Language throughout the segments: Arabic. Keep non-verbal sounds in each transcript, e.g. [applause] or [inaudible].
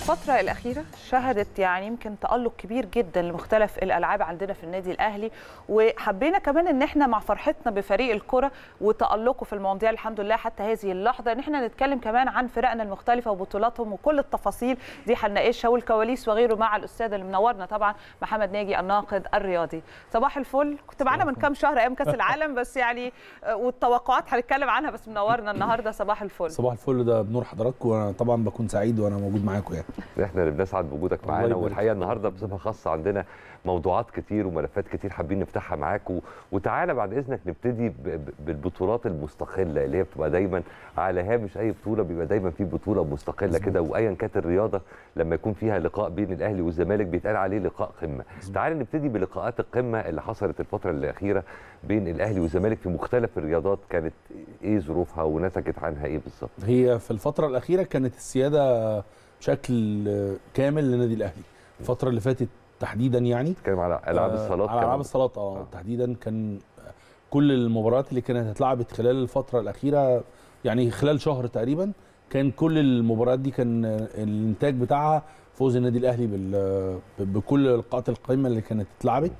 الفترة الأخيرة شهدت يعني يمكن تألق كبير جدا لمختلف الألعاب عندنا في النادي الأهلي وحبينا كمان إن احنا مع فرحتنا بفريق الكرة وتألقه في المونديال الحمد لله حتى هذه اللحظة إن احنا نتكلم كمان عن فرقنا المختلفة وبطولاتهم وكل التفاصيل دي هنناقشها والكواليس وغيره مع الأستاذ اللي منورنا طبعا محمد ناجي الناقد الرياضي. صباح الفل كنت معانا من كام شهر أيام كأس العالم بس يعني آه، والتوقعات هنتكلم عنها بس منورنا النهارده صباح الفل. صباح الفل ده بنور حضراتكم وأنا طبعا بكون سعيد وأنا موجود معاكم يعني. احنا اللي بنسعد بوجودك معانا والحقيقه النهارده بصفه خاصه عندنا موضوعات كتير وملفات كتير حابين نفتحها معاك و... وتعالى بعد اذنك نبتدي بالبطولات المستقله اللي هي بتبقى دايما على هامش اي بطوله بيبقى دايما في بطوله مستقله كده وايا كانت الرياضه لما يكون فيها لقاء بين الاهلي والزمالك بيتقال عليه لقاء قمه تعالى نبتدي بلقاءات القمه اللي حصلت الفتره الاخيره بين الاهلي والزمالك في مختلف الرياضات كانت ايه ظروفها ونتجت عنها ايه بالظبط هي في الفتره الاخيره كانت السياده بشكل كامل لنادي الاهلي الفتره اللي فاتت تحديدا يعني بتتكلم على العاب آه، الصالات على العاب الصالات آه،, اه تحديدا كان كل المباريات اللي كانت اتلعبت خلال الفتره الاخيره يعني خلال شهر تقريبا كان كل المباريات دي كان الانتاج بتاعها فوز النادي الاهلي بكل القاءات القائمه اللي كانت اتلعبت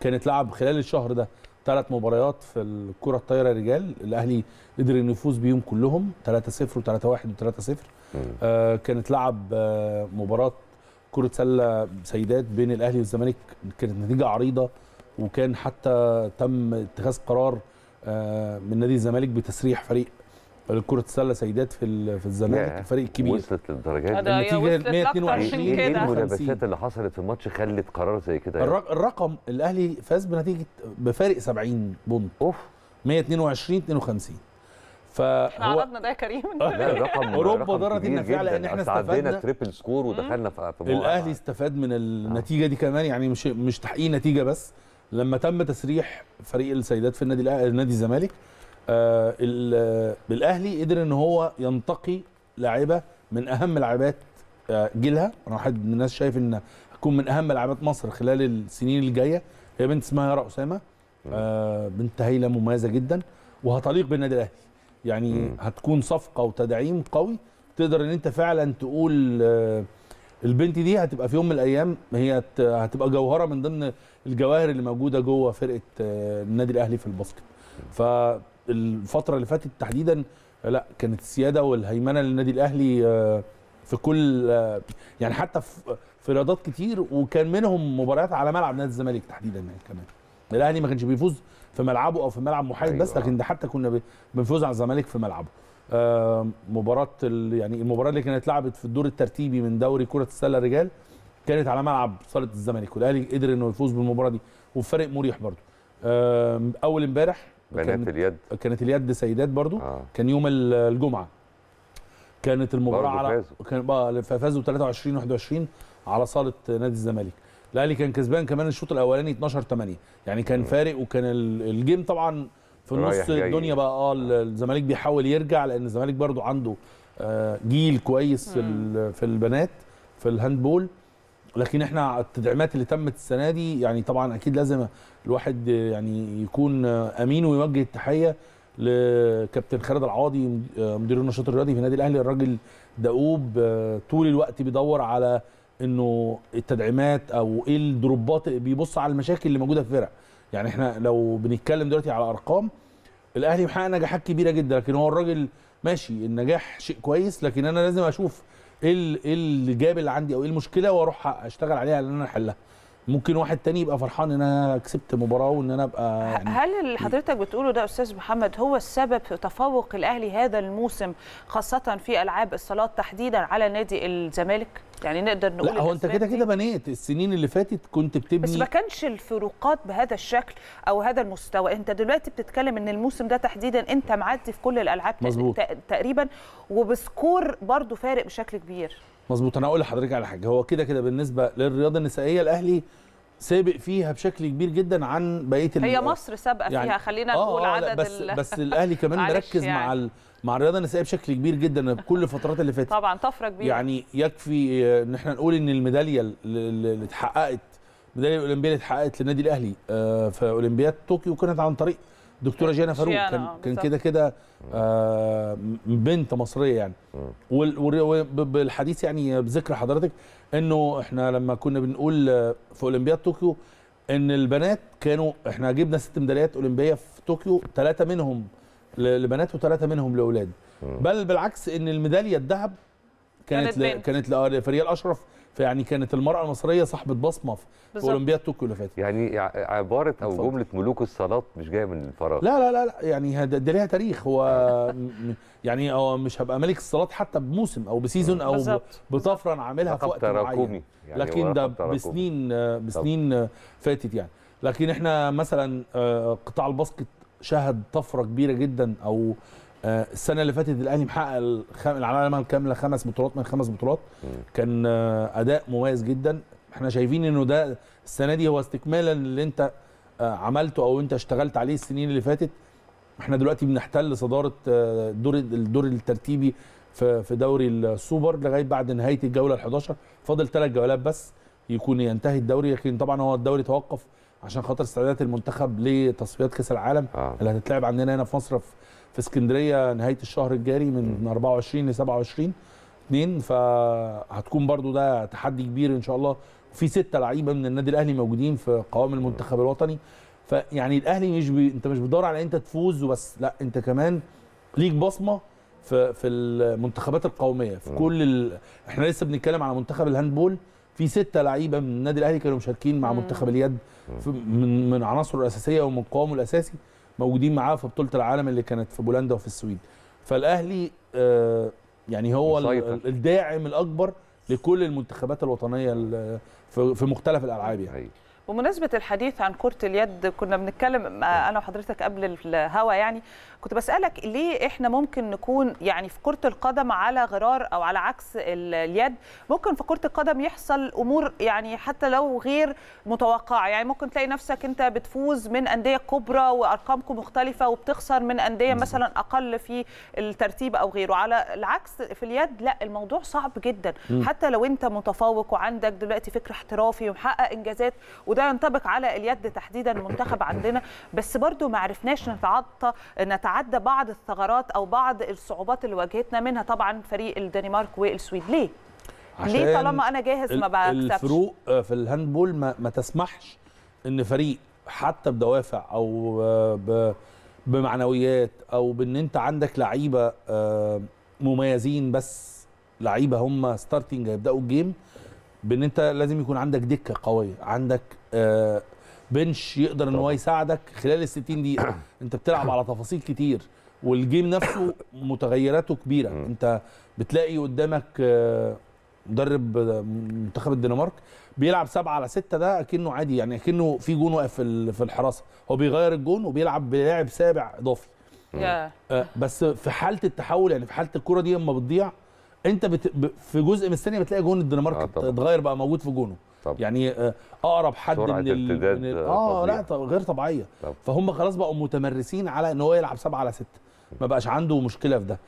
كانت اتلعب خلال الشهر ده ثلاث مباريات في الكره الطايره رجال الاهلي قدر انه يفوز بيهم كلهم 3-0 و3-1 و3-0 آه كانت لعب آه مباراه كره سله سيدات بين الاهلي والزمالك كانت نتيجه عريضه وكان حتى تم اتخاذ قرار آه من نادي الزمالك بتسريح فريق كره السله سيدات في في الزمالك فريق كبير وصلت للدرجات دي النتيجه 122 ايه, إيه المنافسات اللي حصلت في الماتش خلت قرار زي كده يعني. الرقم الاهلي فاز بنتيجه بفارق 70 بونت اوف 122 52 فهو احنا عرضنا ده يا كريم رقم اوروبا ضرت لنا فعلا ان احنا استفدنا عدينا تريبل سكور ودخلنا في الاهلي استفاد من آه. النتيجه دي كمان يعني مش مش تحقيق نتيجه بس لما تم تسريح فريق السيدات في النادي الاهلي نادي الزمالك آه، الاهلي قدر ان هو ينتقي لاعيبه من اهم لاعبات آه، جيلها انا واحد من الناس شايف ان هتكون من اهم لاعبات مصر خلال السنين الجايه هي بنت اسمها يارا اسامه آه، بنت هايله مميزه جدا وهتليق بالنادي الاهلي يعني مم. هتكون صفقه وتدعيم قوي تقدر ان انت فعلا تقول البنت دي هتبقى في يوم من الايام هي هتبقى جوهره من ضمن الجواهر اللي موجوده جوه فرقه النادي الاهلي في الباسكت ف الفتره اللي فاتت تحديدا لا كانت السياده والهيمنه للنادي الاهلي آه، في كل آه، يعني حتى في رياضات كتير وكان منهم مباريات على ملعب نادي الزمالك تحديدا يعني كمان الاهلي ما كانش بيفوز في ملعبه او في ملعب محايد أيوة. بس لكن ده حتى كنا بنفوز على الزمالك في ملعبه آه، مباراه يعني المباراه اللي كانت اتلعبت في الدور الترتيبي من دوري كره السله الرجال كانت على ملعب صاله الزمالك والاهلي قدر انه يفوز بالمباراه دي وبفرق مريح برضه اول امبارح بنات اليد كانت اليد سيدات برضو آه. كان يوم الجمعه كانت المباراه على كان بقى فازوا 23 21 على صاله نادي الزمالك الاهلي كان كسبان كمان الشوط الاولاني 12 8 يعني كان م. فارق وكان الجيم طبعا في النص الدنيا بقى اه الزمالك بيحاول يرجع لان الزمالك برضو عنده آه، جيل كويس في البنات في الهاندبول لكن احنا التدعيمات اللي تمت السنه دي يعني طبعا اكيد لازم الواحد يعني يكون امين ويوجه التحيه لكابتن خالد العواضي مدير النشاط الرياضي في النادي الاهلي الراجل دؤوب طول الوقت بيدور على انه التدعيمات او ايه الدروبات بيبص على المشاكل اللي موجوده في الفرق يعني احنا لو بنتكلم دلوقتي على ارقام الاهلي محقق نجاحات كبيره جدا لكن هو الراجل ماشي النجاح شيء كويس لكن انا لازم اشوف إيه, ايه اللي جاب اللي عندي او ايه المشكله واروح اشتغل عليها ان انا احلها ممكن واحد تاني يبقى فرحان ان انا كسبت مباراه وان انا ابقى يعني هل اللي حضرتك بتقوله ده استاذ محمد هو السبب في تفوق الاهلي هذا الموسم خاصه في العاب الصالات تحديدا على نادي الزمالك يعني نقدر نقول لا هو انت كده كده بنيت السنين اللي فاتت كنت بتبني بس ما كانش الفروقات بهذا الشكل او هذا المستوى انت دلوقتي بتتكلم ان الموسم ده تحديدا انت معدي في كل الالعاب مزبوط. تقريبا وبسكور برضو فارق بشكل كبير مظبوط انا هقول لحضرتك على حاجه هو كده كده بالنسبه للرياضه النسائيه الاهلي سابق فيها بشكل كبير جدا عن بقيه هي مصر سابقه يعني فيها خلينا آه، نقول آه عدد بس بس الاهلي كمان [laughs] مركز يعني. مع مع الرياضه النسائيه بشكل كبير جدا كل الفترات اللي فاتت طبعا طفره كبيره يعني يكفي آه، ان احنا نقول ان الميداليه اللي اتحققت الميداليه الاولمبيه اللي اتحققت للنادي الاهلي آه، في اولمبياد طوكيو كانت عن طريق دكتوره جينا فاروق كان آه، كان كده كده آه بنت مصريه يعني وبالحديث يعني بذكر حضرتك انه احنا لما كنا بنقول في اولمبياد طوكيو ان البنات كانوا احنا جبنا ست ميداليات اولمبيه في طوكيو ثلاثه منهم لبنات وثلاثه منهم لاولاد بل بالعكس ان الميداليه الذهب كانت كانت لفريق الاشرف فيعني كانت المرأة المصرية صاحبة بصمة في أولمبياد طوكيو اللي فاتت يعني عبارة أو جملة ملوك الصالات مش جاية من الفراغ لا لا لا, لا يعني ده ليها تاريخ هو [laughs] يعني هو مش هبقى ملك الصالات حتى بموسم أو بسيزون أو بطفره انا عاملها في وقت معين يعني لكن ده بسنين بسنين فاتت يعني لكن احنا مثلا آه، قطاع الباسكت شهد طفره كبيره جدا او آه، السنه اللي فاتت الاهلي محقق العلامه الكامله خمس بطولات من خمس بطولات كان آه، اداء مميز جدا احنا شايفين انه ده السنه دي هو استكمالا اللي انت آه، عملته او انت اشتغلت عليه السنين اللي فاتت احنا دلوقتي بنحتل صداره الدور الدور الترتيبي في في دوري السوبر لغايه بعد نهايه الجوله ال11 فاضل ثلاث جولات بس يكون ينتهي الدوري لكن طبعا هو الدوري توقف عشان خاطر استعدادات المنتخب لتصفيات كاس العالم آه. اللي هتتلعب عندنا هنا في مصر في في اسكندريه نهايه الشهر الجاري من 24 ل 27 2 فهتكون برضو ده تحدي كبير ان شاء الله في ستة لعيبه من النادي الاهلي موجودين في قوام المنتخب الوطني فيعني الاهلي مش بي... انت مش بتدور على انت تفوز وبس لا انت كمان ليك بصمه في في المنتخبات القوميه في كل ال... احنا لسه بنتكلم على منتخب الهاندبول في ستة لعيبه من النادي الاهلي كانوا مشاركين مع منتخب اليد من من عناصره الاساسيه ومن قوامه الاساسي موجودين معاه في بطوله العالم اللي كانت في بولندا وفي السويد فالاهلي آه، يعني هو مسيطر. الداعم الاكبر لكل المنتخبات الوطنيه في مختلف الالعاب يعني أيوة. بمناسبه الحديث عن كره اليد كنا بنتكلم آه، انا وحضرتك قبل الهوا يعني كنت بسالك ليه احنا ممكن نكون يعني في كره القدم على غرار او على عكس اليد ممكن في كره القدم يحصل امور يعني حتى لو غير متوقعه يعني ممكن تلاقي نفسك انت بتفوز من انديه كبرى وارقامكم مختلفه وبتخسر من انديه مثلا اقل في الترتيب او غيره على العكس في اليد لا الموضوع صعب جدا م. حتى لو انت متفوق وعندك دلوقتي فكر احترافي ومحقق انجازات وده ينطبق على اليد تحديدا المنتخب عندنا بس برضو ما عرفناش نتعاطى نتعاطى نتعدى بعض الثغرات او بعض الصعوبات اللي واجهتنا منها طبعا فريق الدنمارك والسويد ليه ليه طالما انا جاهز ما بكسبش الفروق في الهاندبول ما, ما تسمحش ان فريق حتى بدوافع او ب بمعنويات او بان انت عندك لعيبه آه، مميزين بس لعيبه هم ستارتنج هيبداوا الجيم بان انت لازم يكون عندك دكه قويه عندك آه، بنش يقدر ان هو يساعدك خلال ال 60 دقيقه [coughs] انت بتلعب على تفاصيل كتير والجيم نفسه متغيراته كبيره انت بتلاقي قدامك آه، مدرب منتخب الدنمارك بيلعب سبعة على ستة ده اكنه عادي يعني اكنه في جون واقف في الحراسه هو بيغير الجون وبيلعب بلاعب سابع اضافي آه، بس في حاله التحول يعني في حاله الكره دي اما بتضيع انت بت... في جزء من الثانيه بتلاقي جون الدنمارك آه، اتغير بقى موجود في جونه طب. يعني آه، اقرب حد من ال... من ال... اه طبيعي. لا طب غير طبيعيه طب. فهم خلاص بقوا متمرسين على ان هو يلعب سبعة على ستة ما بقاش عنده مشكله في ده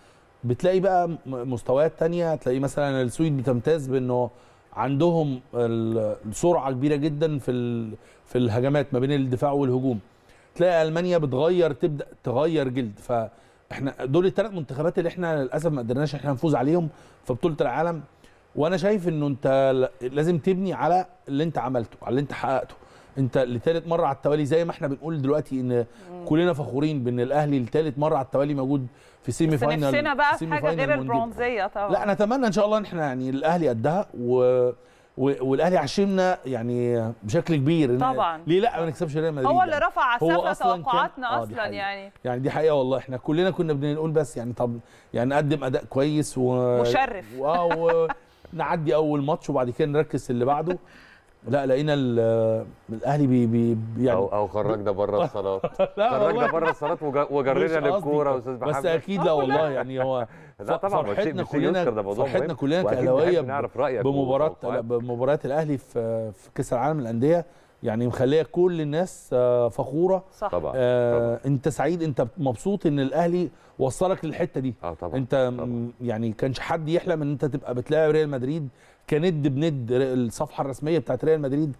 بتلاقي بقى مستويات تانية تلاقي مثلا السويد بتمتاز بانه عندهم السرعه كبيره جدا في ال... في الهجمات ما بين الدفاع والهجوم تلاقي المانيا بتغير تبدا تغير جلد فاحنا دول الثلاث منتخبات اللي احنا للاسف ما قدرناش احنا نفوز عليهم في بطوله العالم وانا شايف انه انت لازم تبني على اللي انت عملته على اللي انت حققته انت لثالث مره على التوالي زي ما احنا بنقول دلوقتي ان كلنا فخورين بان الاهلي لثالث مره على التوالي موجود في سيمي فاينل بس نفسنا بقى في حاجه غير البرونزيه طبعا لا نتمنى ان شاء الله ان احنا يعني الاهلي قدها و والاهلي عشمنا يعني بشكل كبير طبعا ليه لا ما نكسبش ريال مدريد هو يعني. اللي رفع على سقف توقعاتنا آه، اصلا, أصلاً يعني يعني دي حقيقه والله احنا كلنا كنا بنقول بس يعني طب يعني نقدم اداء كويس و مشرف واه [laughs] نعدي اول ماتش وبعد كده نركز اللي بعده لا لقينا الاهلي بي بي يعني او او خرجنا بره الصالات [laughs] خرجنا بره الصالات وجرينا للكوره استاذ محمد بس اكيد لا والله يعني هو [laughs] لا طبعا فرحتنا كلنا فرحتنا كلنا كاهلاويه بمباراه بمباراه الاهلي في في كاس العالم للانديه يعني مخليه كل الناس آه، فخوره صح طبعا. آه طبعا انت سعيد انت مبسوط ان الاهلي وصلك للحته دي آه طبعا. انت طبعا. يعني كانش حد يحلم ان انت تبقى بتلاعب ريال مدريد كند بند الصفحه الرسميه بتاعت ريال مدريد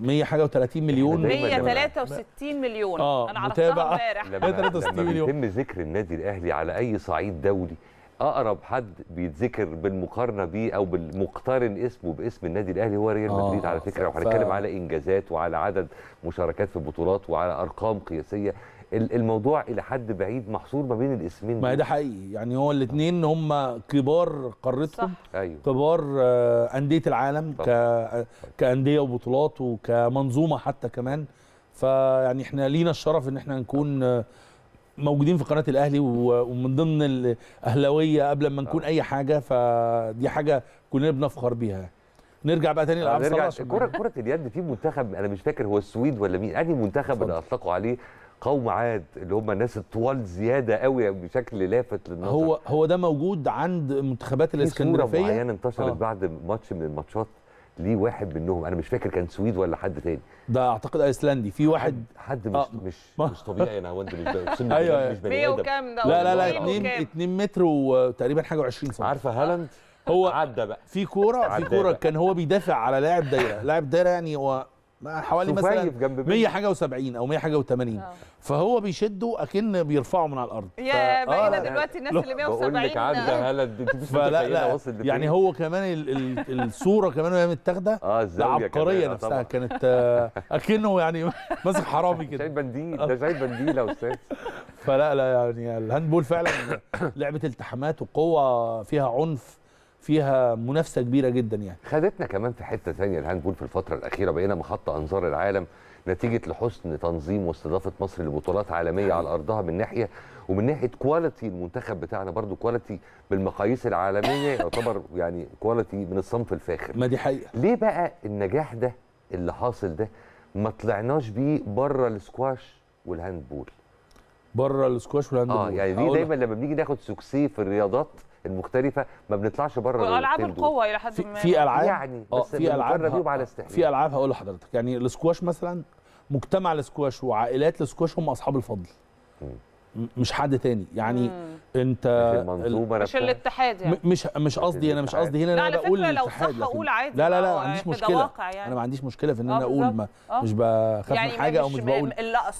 100 حاجه و30 يعني مليون 163 مليون آه انا عرفتها امبارح 163 مليون يتم ذكر النادي الاهلي على اي صعيد دولي اقرب حد بيتذكر بالمقارنه بيه او بالمقترن اسمه باسم النادي الاهلي هو ريال آه مدريد على فكره وهنتكلم ف... على انجازات وعلى عدد مشاركات في البطولات وعلى ارقام قياسيه الموضوع الى حد بعيد محصور ما بين الاسمين ما ده حقيقي يعني هو الاثنين هم كبار قارتهم أيوه. كبار آه، انديه العالم ك... آه، كانديه وبطولات وكمنظومه حتى كمان فيعني احنا لينا الشرف ان احنا نكون آه، موجودين في قناه الاهلي ومن ضمن الاهلاويه قبل ما نكون اي حاجه فدي حاجه كلنا بنفخر بيها نرجع بقى تاني لعب صلاح كره كره اليد في منتخب انا مش فاكر هو السويد ولا مين انهي منتخب اللي اطلقوا عليه قوم عاد اللي هم الناس الطوال زياده قوي بشكل لافت للنظر هو هو ده موجود عند منتخبات الاسكندنافيه في صوره معينه انتشرت آه. بعد ماتش من الماتشات ليه واحد منهم انا مش فاكر كان سويد ولا حد تاني ده اعتقد ايسلندي في واحد حد مش آه. مش [laughs] مش طبيعي انا انت مش اقسم [laughs] ايوه مش بني ادم وكام ده لا لا لا 2 2 متر وتقريبا حاجه و20 سم عارفه هالاند هو عدى بقى في كوره في كوره كان هو بيدافع على لاعب دايره لاعب دايره يعني هو حوالي مثلا جنب 100 حاجه و70 او 100 حاجه و80 اه. فهو بيشده اكن بيرفعه من على الارض يا بقينا آه، دلوقتي الناس اللي 170 بقول لك عدى آه. هلد فلا لا يعني هو كمان ال ال الصوره كمان وهي متاخده [laughs] اه العبقريه نفسها طبعا. كانت اكنه يعني [laughs] ماسك حرامي كده شايل بنديل ده شايل بنديل يا استاذ فلا لا يعني الهاندبول فعلا لعبه التحامات وقوه فيها عنف فيها منافسه كبيره جدا يعني خدتنا كمان في حته ثانيه الهاندبول في الفتره الاخيره بقينا محط انظار العالم نتيجه لحسن تنظيم واستضافه مصر لبطولات عالميه على ارضها من ناحيه ومن ناحيه كواليتي المنتخب بتاعنا برضو كواليتي بالمقاييس العالميه يعتبر يعني كواليتي من الصنف الفاخر ما دي حقيقه ليه بقى النجاح ده اللي حاصل ده ما طلعناش بيه بره السكواش والهاندبول بره السكواش والهاندبول اه يعني ليه دايما لما بنيجي ناخد سكسيه في الرياضات المختلفه ما بنطلعش بره الالعاب القوه الى حد ما في العاب يعني آه، بس في العاب على استحياء في العاب هقول لحضرتك يعني الاسكواش مثلا مجتمع الاسكواش وعائلات الاسكواش هم اصحاب الفضل م. مش حد تاني يعني مم. انت مش الاتحاد يعني مش مش قصدي انا مش قصدي هنا انا بقول لا لو صح اقول عادي لا لا لا ما عنديش آه، مشكله يعني. انا ما عنديش مشكله في ان انا آه، اقول ما آه. مش بخاف يعني من حاجه او مش بقول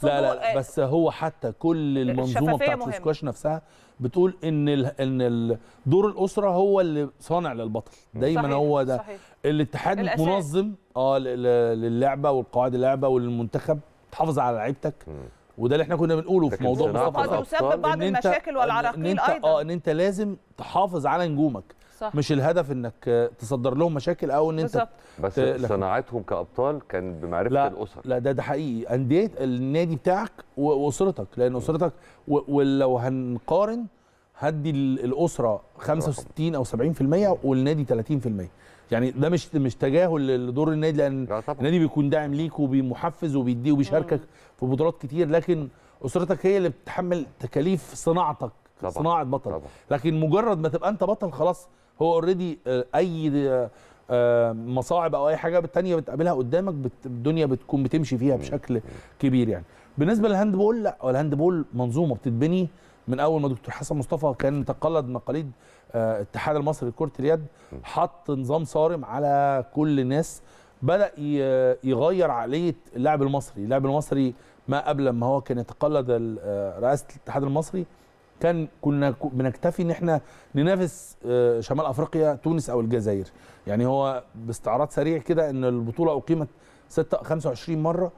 لا لا بس هو حتى كل المنظومه بتاعت السكواش نفسها بتقول ان ان دور الاسره هو اللي صانع للبطل دايما صحيح هو ده صحيح الاتحاد الأساس. منظم اه للعبه والقواعد اللعبه والمنتخب تحافظ على لعيبتك وده اللي احنا كنا بنقوله في موضوع مصطفى قد يسبب بعض المشاكل والعراقيل إن آه، ايضا اه ان انت لازم تحافظ على نجومك صح. مش الهدف انك تصدر لهم مشاكل او ان انت بس صناعتهم كابطال كان بمعرفه لا الاسر لا ده ده حقيقي انديه النادي بتاعك واسرتك لان اسرتك ولو هنقارن هدي الاسره 65 او 70% والنادي 30% يعني ده مش مش تجاهل لدور النادي لان النادي بيكون داعم ليك وبيمحفز وبيديه وبيشاركك وبطولات كتير لكن اسرتك هي اللي بتتحمل تكاليف صناعتك طبعا. صناعه بطل طبعا. لكن مجرد ما تبقى انت بطل خلاص هو اوريدي آه، اي آه، آه، مصاعب او اي حاجه بالتانيه بتقابلها قدامك الدنيا بتكون بتمشي فيها بشكل كبير يعني بالنسبه للهاند بول لا الهاند بول منظومه بتتبني من اول ما دكتور حسن مصطفى كان تقلد مقاليد الاتحاد المصري لكره اليد حط نظام صارم على كل الناس بدا يغير عقليه اللاعب المصري اللاعب المصري ما قبل ما هو كان يتقلد آه، رئاسه الاتحاد المصري كان كنا بنكتفي ان احنا ننافس آه، شمال افريقيا تونس او الجزائر يعني هو باستعراض سريع كده ان البطوله اقيمت 25 مره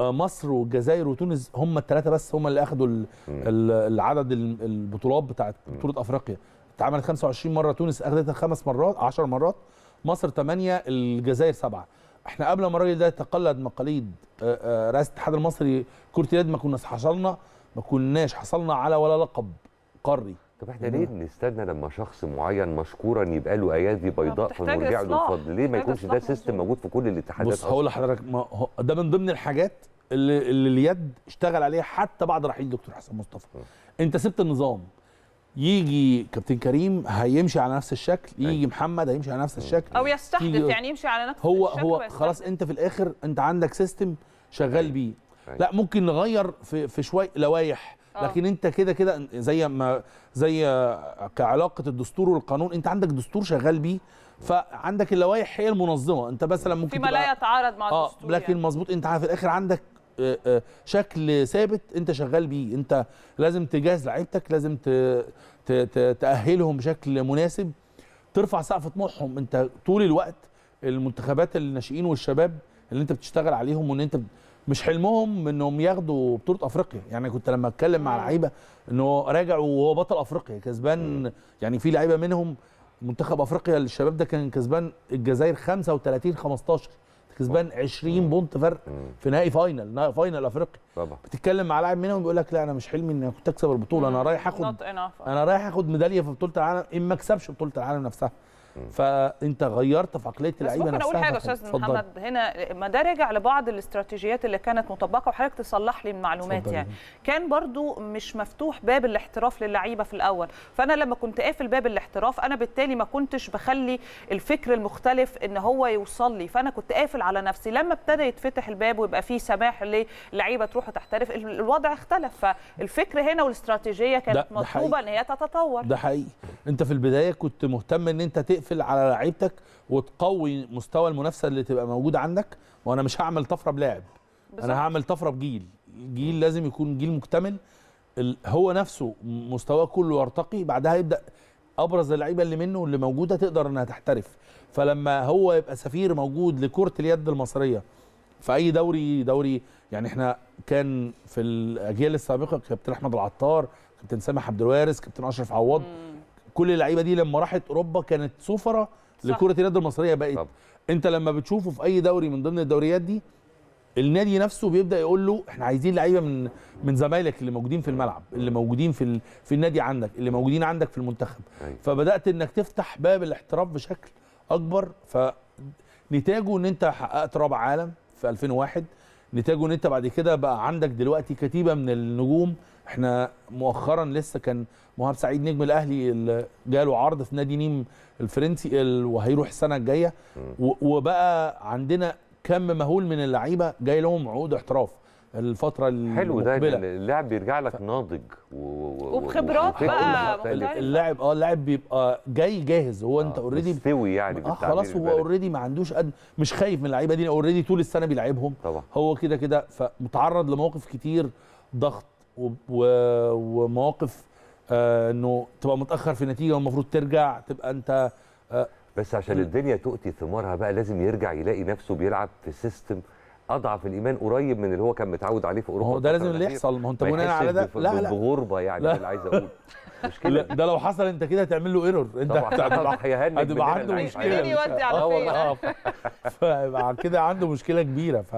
آه، مصر والجزائر وتونس هم الثلاثه بس هم اللي اخذوا العدد البطولات بتاعه بطوله افريقيا اتعملت 25 مره تونس اخذتها خمس مرات 10 مرات مصر 8 الجزائر 7 احنا قبل ما الراجل ده يتقلد مقاليد آه، آه، رئاسه الاتحاد المصري كره اليد ما كناش حصلنا ما كناش حصلنا على ولا لقب قاري طب احنا ليه بنستنى لما شخص معين مشكورا يبقى له ايادي بيضاء فنرجع له الفضل ليه ما يكونش ده سيستم موجود في كل الاتحادات بص هقول لحضرتك ده من ضمن الحاجات اللي, اللي اليد اشتغل عليها حتى بعد رحيل دكتور حسن مصطفى انت سبت النظام يجي كابتن كريم هيمشي على نفس الشكل يجي أيوة. محمد هيمشي على نفس أيوة. الشكل او يستحدث يعني يمشي على نفس هو الشكل هو خلاص انت في الاخر انت عندك سيستم شغال أيوة. بيه لا ممكن نغير في في شويه لوايح آه. لكن انت كده كده زي ما زي كعلاقه الدستور والقانون انت عندك دستور شغال بيه فعندك اللوائح هي المنظمه انت مثلا ممكن فيما لا يتعارض مع آه، الدستور آه لكن يعني. مظبوط انت في الاخر عندك شكل ثابت انت شغال بيه انت لازم تجهز لعيبتك لازم تاهلهم بشكل مناسب ترفع سقف طموحهم انت طول الوقت المنتخبات الناشئين والشباب اللي انت بتشتغل عليهم وان انت مش حلمهم انهم ياخدوا بطوله افريقيا يعني كنت لما اتكلم مع لعيبه انه راجع وهو بطل افريقيا كسبان يعني في لعيبه منهم منتخب افريقيا للشباب ده كان كسبان الجزائر 35 15 كسبان 20 بونت فرق في نهائي فاينل نهائي فاينل افريقي طبعا بتتكلم مع لاعب منهم بيقول لك لا انا مش حلمي اني كنت اكسب البطوله انا رايح اخد انا رايح اخد ميداليه في بطوله العالم ان ما اكسبش بطوله العالم نفسها فانت غيرت في عقليه اللعيبه نفسها ممكن اقول حاجه استاذ محمد هنا ما ده راجع لبعض الاستراتيجيات اللي كانت مطبقه وحضرتك تصلح لي المعلومات يعني كان برضو مش مفتوح باب الاحتراف للعيبه في الاول فانا لما كنت قافل باب الاحتراف انا بالتالي ما كنتش بخلي الفكر المختلف ان هو يوصل لي فانا كنت قافل على نفسي لما ابتدى يتفتح الباب ويبقى فيه سماح للعيبه تروح وتحترف الوضع اختلف فالفكر هنا والاستراتيجيه كانت مطلوبه ان هي تتطور ده حقيقي انت في البدايه كنت مهتم ان انت تقفل تقفل على لعيبتك وتقوي مستوى المنافسه اللي تبقى موجوده عندك وانا مش هعمل طفره بلاعب انا هعمل طفره بجيل جيل لازم يكون جيل مكتمل هو نفسه مستواه كله يرتقي بعدها يبدا ابرز اللعيبه اللي منه اللي موجوده تقدر انها تحترف فلما هو يبقى سفير موجود لكره اليد المصريه في اي دوري دوري يعني احنا كان في الاجيال السابقه كابتن احمد العطار كابتن سامح عبد الوارث كابتن اشرف عوض كل اللعيبه دي لما راحت اوروبا كانت سفره لكره اليد المصريه بقت طب. انت لما بتشوفه في اي دوري من ضمن الدوريات دي النادي نفسه بيبدا يقول له احنا عايزين لعيبه من من زمايلك اللي موجودين في الملعب اللي موجودين في ال... في النادي عندك اللي موجودين عندك في المنتخب أي. أيوة. فبدات انك تفتح باب الاحتراف بشكل اكبر فنتاجه ان انت حققت رابع عالم في 2001 نتاجه ان انت بعد كده بقى عندك دلوقتي كتيبه من النجوم احنا مؤخرا لسه كان مهاب سعيد نجم الاهلي جاله عرض في نادي نيم الفرنسي وهيروح السنه الجايه وبقى عندنا كم مهول من اللعيبه جاي لهم عقود احتراف الفتره المقبله حلو ده اللاعب بيرجع لك ناضج وبخبرات بقى اللاعب اه اللاعب بيبقى جاي جاهز هو آه انت اوريدي مستوي يعني اه خلاص هو اوريدي ما عندوش قد مش خايف من اللعيبه دي اوريدي طول السنه بيلعبهم طبعا هو كده كده فمتعرض لمواقف كتير ضغط ومواقف آه، انه تبقى متاخر في نتيجه والمفروض ترجع تبقى انت آه، بس عشان الدنيا تؤتي ثمارها بقى لازم يرجع يلاقي نفسه بيلعب في سيستم اضعف الايمان قريب من اللي هو كان متعود عليه في اوروبا هو ده لازم اللي يحصل ما هو انت بناء على ده لا لا بغربه يعني لا. اللي عايز اقول مشكله ده لو حصل انت كده هتعمل له ايرور انت هتبقى [laughs] عنده مشكله يودي على اه فيبقى كده عنده مشكله كبيره ف...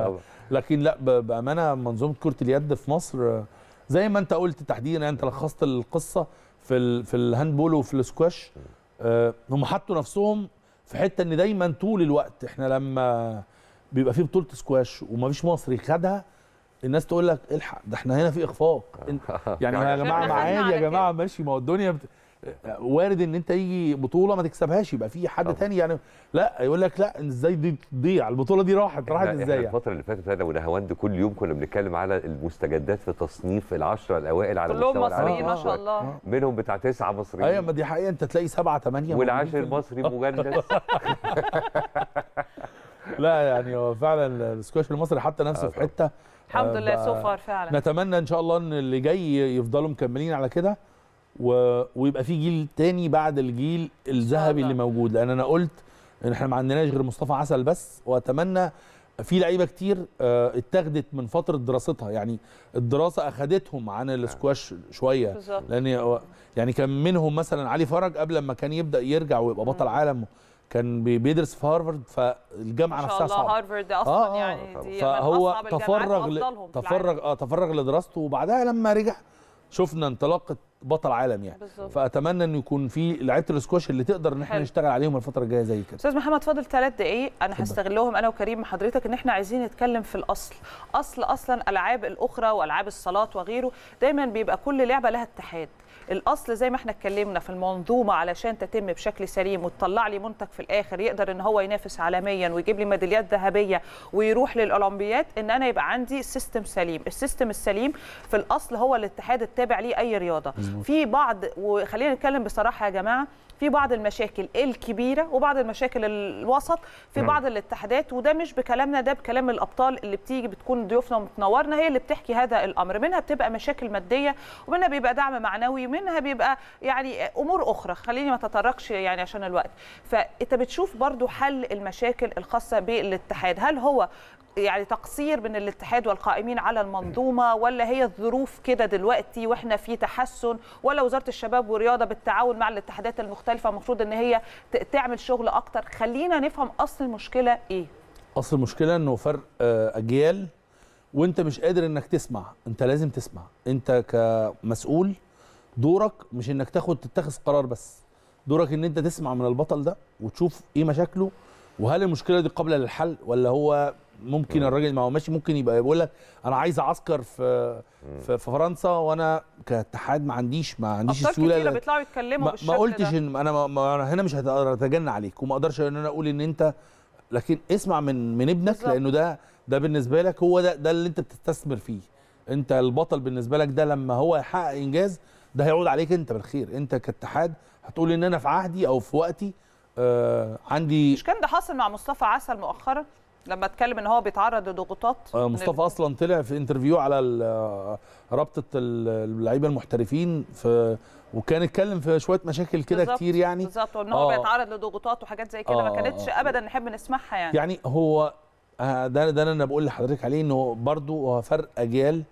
لكن لا بامانه منظومه كره اليد في مصر زي ما انت قلت تحديدا يعني انت لخصت القصه في ال في الهاندبول وفي السكواش آه هم حطوا نفسهم في حته ان دايما طول الوقت احنا لما بيبقى في بطوله سكواش ومفيش مصري خدها الناس تقول لك الحق ده احنا هنا في اخفاق آه. يعني يا [laughs] جماعه معايا يا جماعه ماشي ما هو الدنيا بت... وارد ان انت يجي بطوله ما تكسبهاش يبقى في حد تاني يعني لا يقول لك لا ازاي دي تضيع البطوله دي راحت راحت ازاي يعني؟ الفتره اللي فاتت انا ونهاوند كل يوم كنا بنتكلم على المستجدات في تصنيف العشره الاوائل على كلهم مصريين ما شاء الله آه. منهم بتاع تسعه مصريين ايوه ما دي حقيقه انت تلاقي سبعه ثمانيه والعاشر مصري [laughs] مجند [laughs] لا يعني هو فعلا السكواش المصري حتى نفسه آه، في حته الحمد لله سو آه، فعلا نتمنى ان شاء الله ان اللي جاي يفضلوا مكملين على كده و... ويبقى في جيل تاني بعد الجيل الذهبي اللي موجود لان انا قلت ان احنا ما عندناش غير مصطفى عسل بس واتمنى في لعيبه كتير آه، اتخذت من فتره دراستها يعني الدراسه اخذتهم عن الاسكواش شويه لان يعني كان منهم مثلا علي فرج قبل ما كان يبدا يرجع ويبقى بطل عالم كان بيدرس في هارفرد فالجامعه نفسها صعبه اه هارفرد اصلا آه, آه، يعني آه، دي فهو تفرغ تفرغ اه تفرغ لدراسته وبعدها لما رجع شفنا انطلاقه بطل عالم يعني بالزبط. فاتمنى انه يكون في لعيبه الاسكواش اللي تقدر ان احنا نشتغل عليهم الفتره الجايه زي كده استاذ محمد فاضل ثلاث دقائق انا هستغلهم انا وكريم حضرتك ان احنا عايزين نتكلم في الاصل اصل اصلا العاب الاخرى والعاب الصالات وغيره دايما بيبقى كل لعبه لها اتحاد الاصل زي ما احنا اتكلمنا في المنظومه علشان تتم بشكل سليم وتطلع لي منتج في الاخر يقدر ان هو ينافس عالميا ويجيب لي ميداليات ذهبيه ويروح للاولمبياد ان انا يبقى عندي سيستم سليم السيستم السليم في الاصل هو الاتحاد التابع ليه اي رياضه في بعض وخلينا نتكلم بصراحه يا جماعه في بعض المشاكل الكبيره وبعض المشاكل الوسط في نعم. بعض الاتحادات وده مش بكلامنا ده بكلام الابطال اللي بتيجي بتكون ضيوفنا ومتنورنا هي اللي بتحكي هذا الامر منها بتبقى مشاكل ماديه ومنها بيبقى دعم معنوي منها بيبقى يعني امور اخرى خليني ما تطرقش يعني عشان الوقت فانت بتشوف برضو حل المشاكل الخاصه بالاتحاد هل هو يعني تقصير من الاتحاد والقائمين على المنظومه ولا هي الظروف كده دلوقتي واحنا في تحسن ولا وزاره الشباب والرياضه بالتعاون مع الاتحادات المختلفه المفروض ان هي تعمل شغل اكتر خلينا نفهم اصل المشكله ايه اصل المشكله انه فرق آه، اجيال وانت مش قادر انك تسمع انت لازم تسمع انت كمسؤول دورك مش انك تاخد تتخذ قرار بس دورك ان انت تسمع من البطل ده وتشوف ايه مشاكله وهل المشكله دي قابله للحل ولا هو ممكن آه. الراجل ما هو ماشي ممكن يبقى بيقول لك انا عايز عسكر في في فرنسا وانا كاتحاد ما عنديش ما عنديش السهوله كتير بيطلعوا يتكلموا ما, ما قلتش ان انا ما هنا مش هقدر اتجنى عليك وما اقدرش ان انا اقول ان انت لكن اسمع من من ابنك بالزبط. لانه ده ده بالنسبه لك هو ده ده اللي انت بتستثمر فيه انت البطل بالنسبه لك ده لما هو يحقق انجاز ده هيعود عليك انت بالخير انت كاتحاد هتقول ان انا في عهدي او في وقتي آه عندي مش كان ده حاصل مع مصطفى عسل مؤخرا لما اتكلم ان هو بيتعرض لضغوطات آه، مصطفى اصلا طلع في انترفيو على آه، رابطه اللعيبه المحترفين في وكان اتكلم في شويه مشاكل كده كتير يعني بالظبط وان هو آه بيتعرض لضغوطات وحاجات زي كده آه ما كانتش ابدا نحب نسمعها يعني يعني هو آه، ده ده انا بقول لحضرتك عليه انه برضو هو فرق اجيال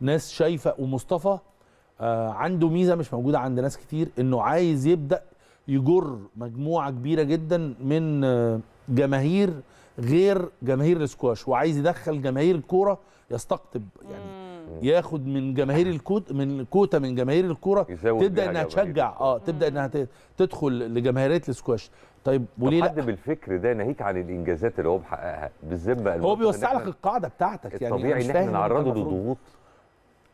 ناس شايفه ومصطفى آه عنده ميزه مش موجوده عند ناس كتير انه عايز يبدا يجر مجموعه كبيره جدا من جماهير غير جماهير الاسكواش وعايز يدخل جماهير الكوره يستقطب يعني ياخد من جماهير الكوت من كوتا من جماهير الكوره تبدا انها تشجع اه تبدا انها تدخل لجماهيريه الاسكواش طيب وليه حد بالفكر ده ناهيك عن الانجازات اللي هو بحققها بالذات بقى هو بيوسع لك القاعده بتاعتك يعني الطبيعي ان احنا نعرضه لضغوط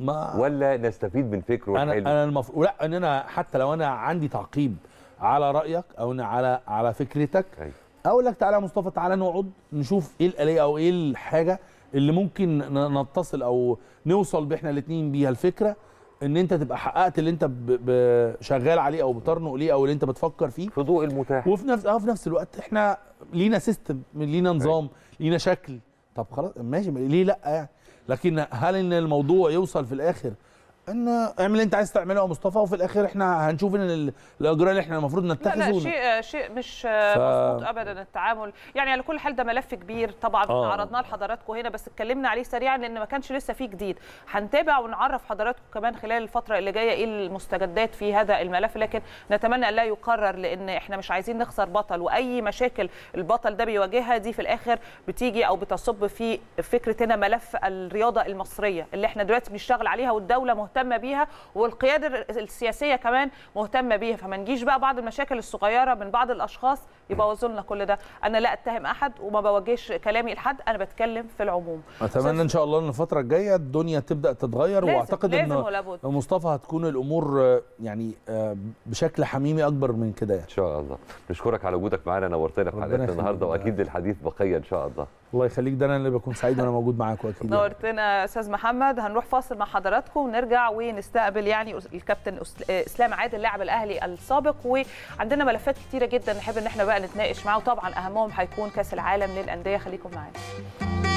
ما ولا نستفيد من فكره انا انا المفروض لا ان انا حتى لو انا عندي تعقيب على رايك او على على فكرتك أي. أيوة. هقول لك تعالى يا مصطفى تعالى نقعد نشوف ايه الاليه او ايه الحاجه اللي ممكن نتصل او نوصل باحنا الاثنين بيها الفكره ان انت تبقى حققت اللي انت شغال عليه او بترنق ليه او اللي انت بتفكر فيه في ضوء المتاح وفي نفس اه في نفس الوقت احنا لينا سيستم لينا أيوة. نظام لينا شكل طب خلاص ماشي ليه لا يعني لكن هل ان الموضوع يوصل في الاخر ان اعمل اللي انت عايز تعمله يا مصطفى وفي الاخر احنا هنشوف ان الاجراء اللي احنا المفروض نتخذه لا, لا شيء شيء مش ف... مظبوط ابدا التعامل يعني على كل حال ده ملف كبير طبعا آه. عرضناه لحضراتكم هنا بس اتكلمنا عليه سريعا لان ما كانش لسه فيه جديد هنتابع ونعرف حضراتكم كمان خلال الفتره اللي جايه ايه المستجدات في هذا الملف لكن نتمنى ان لا يقرر لان احنا مش عايزين نخسر بطل واي مشاكل البطل ده بيواجهها دي في الاخر بتيجي او بتصب في فكره هنا ملف الرياضه المصريه اللي احنا دلوقتي بنشتغل عليها والدوله مهتمه مهتمه بيها والقياده السياسيه كمان مهتمه بيها فما نجيش بقى بعض المشاكل الصغيره من بعض الاشخاص يبوظوا لنا كل ده انا لا اتهم احد وما بوجهش كلامي لحد انا بتكلم في العموم اتمنى ان شاء الله ان الفتره الجايه الدنيا تبدا تتغير لازم واعتقد لازم ان مصطفى هتكون الامور يعني آه، بشكل حميمي اكبر من كده يعني. ان شاء الله نشكرك على وجودك معانا نورتنا في حلقه النهارده واكيد للحديث بقيه ان شاء الله الله يخليك ده انا اللي بكون سعيد وانا موجود معاك اكيد يعني. نورتنا استاذ محمد هنروح فاصل مع حضراتكم ونرجع ونستقبل يعني الكابتن آه، اسلام عادل لاعب الاهلي السابق وعندنا ملفات كتيره جدا نحب ان احنا بقى نتناقش معاه وطبعا اهمهم هيكون كاس العالم للانديه خليكم معانا